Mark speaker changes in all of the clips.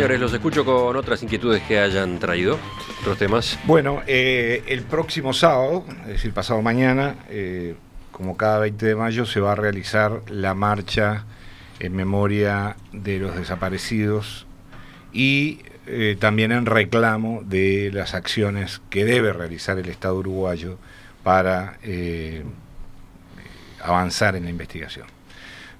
Speaker 1: señores, los escucho con otras inquietudes que hayan traído, otros temas.
Speaker 2: Bueno, eh, el próximo sábado, es decir, pasado mañana, eh, como cada 20 de mayo, se va a realizar la marcha en memoria de los desaparecidos y eh, también en reclamo de las acciones que debe realizar el Estado uruguayo para avanzar en la investigación.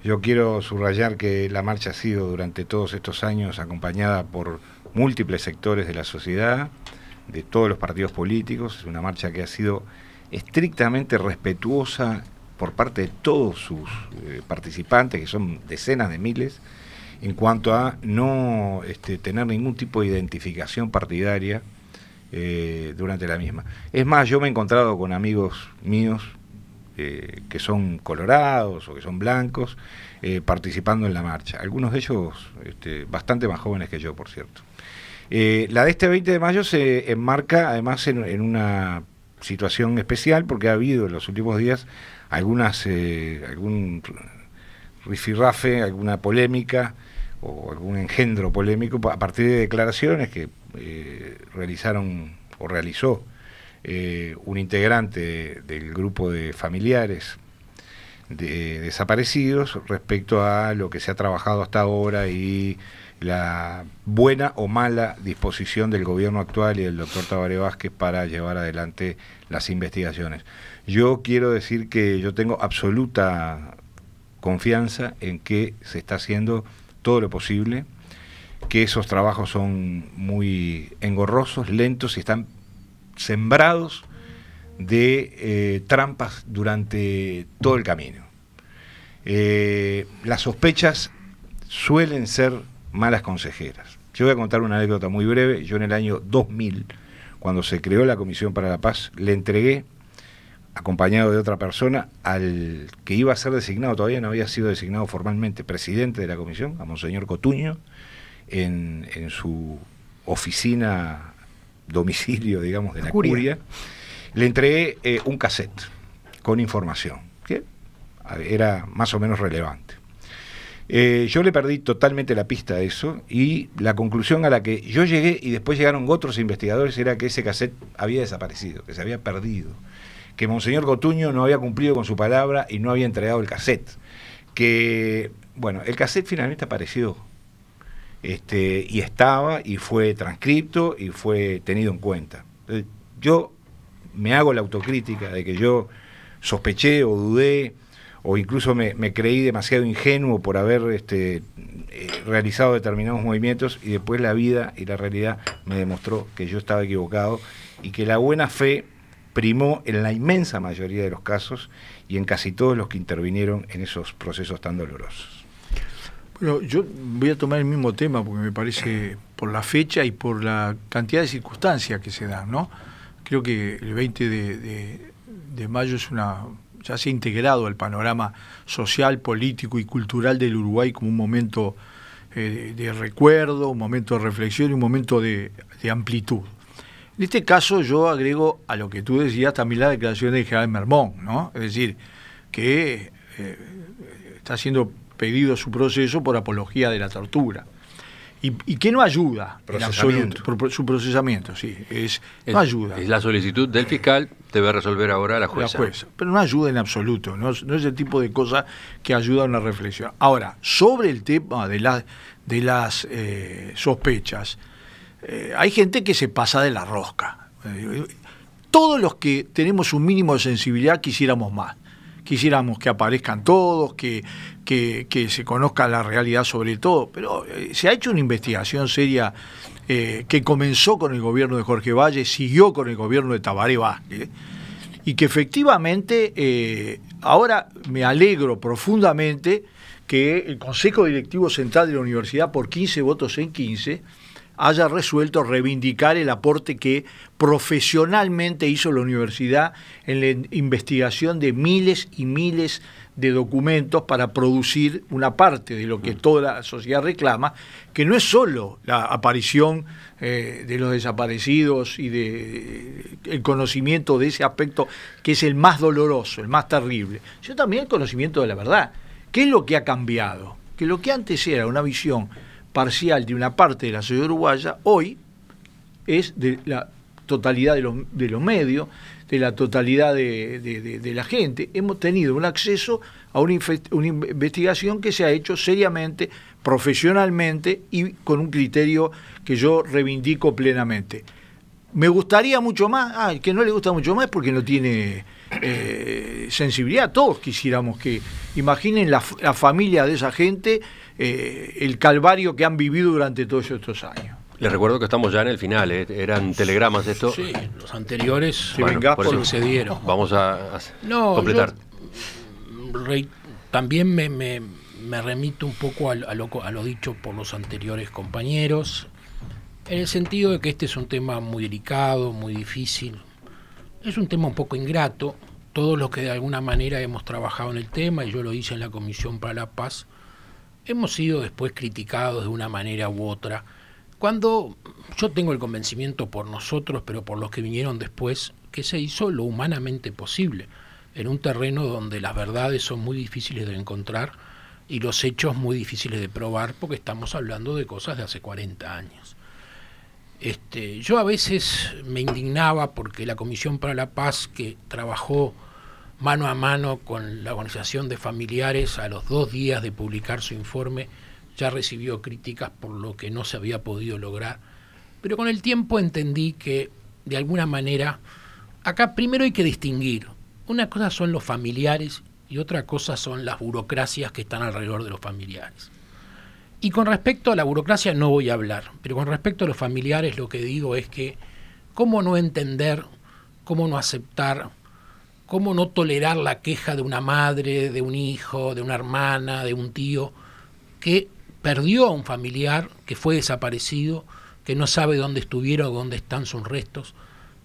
Speaker 2: Yo quiero subrayar que la marcha ha sido durante todos estos años acompañada por múltiples sectores de la sociedad, de todos los partidos políticos, es una marcha que ha sido estrictamente respetuosa por parte de todos sus eh, participantes, que son decenas de miles, en cuanto a no este, tener ningún tipo de identificación partidaria eh, durante la misma. Es más, yo me he encontrado con amigos míos eh, que son colorados o que son blancos, eh, participando en la marcha. Algunos de ellos este, bastante más jóvenes que yo, por cierto. Eh, la de este 20 de mayo se enmarca además en, una situación especial porque ha habido en los últimos días algunas, algún rifirrafe, alguna polémica o algún engendro polémico a partir de declaraciones que realizaron o realizó eh, un integrante del grupo de familiares de desaparecidos respecto a lo que se ha trabajado hasta ahora y la buena o mala disposición del gobierno actual y del doctor Tabaré Vázquez para llevar adelante las investigaciones. Yo quiero decir que yo tengo absoluta confianza en que se está haciendo todo lo posible, que esos trabajos son muy engorrosos, lentos y están sembrados de eh, trampas durante todo el camino. Eh, las sospechas suelen ser malas consejeras. Yo voy a contar una anécdota muy breve. Yo en el año 2000, cuando se creó la Comisión para la Paz, le entregué, acompañado de otra persona, al que iba a ser designado, todavía no había sido designado formalmente presidente de la Comisión, a Monseñor Cotuño, en su oficina domicilio, digamos, de la, curia. le entregué eh, un cassette con información, que era más o menos relevante. Eh, yo le perdí totalmente la pista a eso y la conclusión a la que yo llegué y después llegaron otros investigadores era que ese cassette había desaparecido, que se había perdido, que Monseñor Gotuño no había cumplido con su palabra y no había entregado el cassette, que, bueno, el cassette finalmente apareció este, y estaba y fue transcripto y fue tenido en cuenta. Eh, yo me hago la autocrítica de que yo sospeché o dudé o incluso me, creí demasiado ingenuo por haber este, eh, realizado determinados movimientos y después la vida y la realidad me demostró que yo estaba equivocado y que la buena fe primó en la inmensa mayoría de los casos y en casi todos los que intervinieron en esos procesos tan dolorosos
Speaker 3: yo voy a tomar el mismo tema porque me parece por la fecha y por la cantidad de circunstancias que se dan, ¿no? Creo que el 20 de, mayo es una ya se ha integrado al panorama social, político y cultural del Uruguay como un momento eh, de, recuerdo, un momento de reflexión y un momento de, amplitud. En este caso yo agrego a lo que tú decías también la declaración de general Mermón, ¿no? Es decir, que eh, está siendo Pedido su proceso por apología de la tortura. Y, que no ayuda en absoluto. Su procesamiento, sí. Es, no ayuda. Es la
Speaker 1: solicitud del fiscal, debe resolver ahora la jueza. La jueza.
Speaker 3: Pero no ayuda en absoluto. No, es el tipo de cosa que ayuda a una reflexión. Ahora, sobre el tema de, de las eh, sospechas, eh, hay gente que se pasa de la rosca. Eh, todos los que tenemos un mínimo de sensibilidad quisiéramos más quisiéramos que aparezcan todos, que, se conozca la realidad sobre todo, pero eh, se ha hecho una investigación seria eh, que comenzó con el gobierno de Jorge Valle, siguió con el gobierno de Tabaré Vázquez, y que efectivamente eh, ahora me alegro profundamente que el Consejo Directivo Central de la Universidad, por 15 votos en 15, haya resuelto reivindicar el aporte que profesionalmente hizo la universidad en la investigación de miles y miles de documentos para producir una parte de lo que mm. toda la sociedad reclama, que no es solo la aparición eh, de los desaparecidos y de, eh, el conocimiento de ese aspecto que es el más doloroso, el más terrible, sino también el conocimiento de la verdad. ¿Qué es lo que ha cambiado? Que lo que antes era una visión parcial de una parte de la sociedad uruguaya, hoy es de la totalidad de los, medios, de la totalidad de, la gente. Hemos tenido un acceso a una investigación que se ha hecho seriamente, profesionalmente y con un criterio que yo reivindico plenamente me gustaría mucho más. Ah, que no le gusta mucho más porque no tiene eh, sensibilidad. Todos quisiéramos que imaginen la, la familia de esa gente, eh, el calvario que han vivido durante todos estos años.
Speaker 1: Les recuerdo que estamos ya en el final, ¿eh? eran telegramas esto. Sí, los anteriores Vamos a, completar.
Speaker 4: también me, remito un poco a, lo, a lo dicho por los anteriores compañeros. En el sentido de que este es un tema muy delicado, muy difícil, es un tema un poco ingrato. Todos los que de alguna manera hemos trabajado en el tema, y yo lo hice en la Comisión para la Paz, hemos sido después criticados de una manera u otra. Cuando yo tengo el convencimiento por nosotros, pero por los que vinieron después, que se hizo lo humanamente posible, en un terreno donde las verdades son muy difíciles de encontrar y los hechos muy difíciles de probar, porque estamos hablando de cosas de hace 40 años. Este, yo a veces me indignaba porque la Comisión para la Paz, que trabajó mano a mano con la organización de familiares a los dos días de publicar su informe, ya recibió críticas por lo que no se había podido lograr. Pero con el tiempo entendí que, de alguna manera, acá primero hay que distinguir. Una cosa son los familiares y otra cosa son las burocracias que están alrededor de los familiares. Y con respecto a la burocracia no voy a hablar, pero con respecto a los familiares lo que digo es que cómo no entender, cómo no aceptar, cómo no tolerar la queja de una madre, de un hijo, de una hermana, de un tío, que perdió a un familiar, que fue desaparecido, que no sabe dónde estuvieron o dónde están sus restos.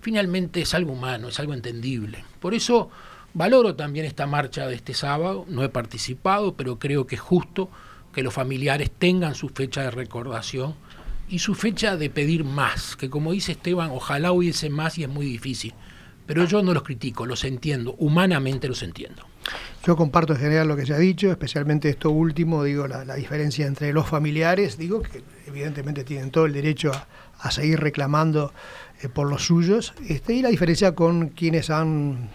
Speaker 4: Finalmente es algo humano, es algo entendible. Por eso valoro también esta marcha de este sábado, no he participado, pero creo que es justo que los familiares tengan su fecha de recordación y su fecha de pedir más, que como dice Esteban, ojalá hubiese más y es muy difícil. Pero yo no los critico, los entiendo, humanamente los entiendo. Yo comparto en general lo que se ha dicho, especialmente esto último, digo, la, diferencia entre los familiares, digo que evidentemente tienen todo el derecho a, seguir reclamando eh, por los suyos, este, y la diferencia con quienes han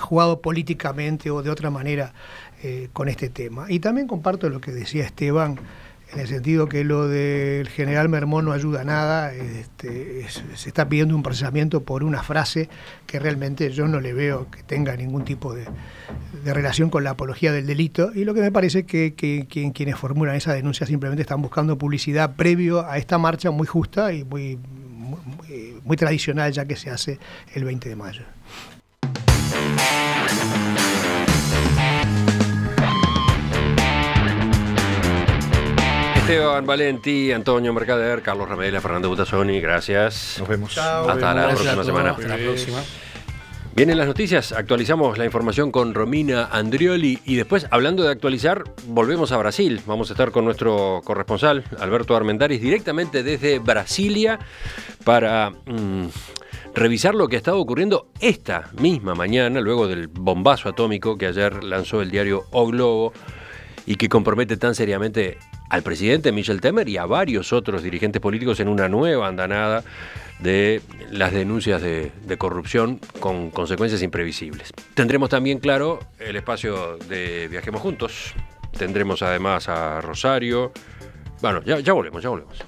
Speaker 4: jugado políticamente o de otra manera eh, con este tema. Y también comparto lo que decía Esteban, en el sentido que lo del general Mermón no ayuda nada, este, se está pidiendo un procesamiento por una frase que realmente yo no le veo que tenga ningún tipo de, relación con la apología del delito, y lo que me parece que, que, quienes formulan esa denuncia simplemente están buscando publicidad previo a esta marcha muy justa y muy, muy tradicional ya que se hace el 20
Speaker 3: de mayo.
Speaker 1: Esteban Valenti, Antonio Mercader, Carlos Ramela, Fernando Butasoni. gracias. Nos vemos. Hasta la próxima semana. Hasta la próxima. Vienen las noticias, actualizamos la información con Romina Andrioli y después, hablando de actualizar, volvemos a Brasil. Vamos a estar con nuestro corresponsal, Alberto Armendaris, directamente desde Brasilia para mm, revisar lo que ha estado ocurriendo esta misma mañana, luego del bombazo atómico que ayer lanzó el diario O Globo y que compromete tan seriamente al presidente Michel Temer y a varios otros dirigentes políticos en una nueva andanada de las denuncias de, corrupción con consecuencias imprevisibles. Tendremos también, claro, el espacio de Viajemos Juntos. Tendremos además a Rosario. Bueno, ya, ya volvemos, ya volvemos.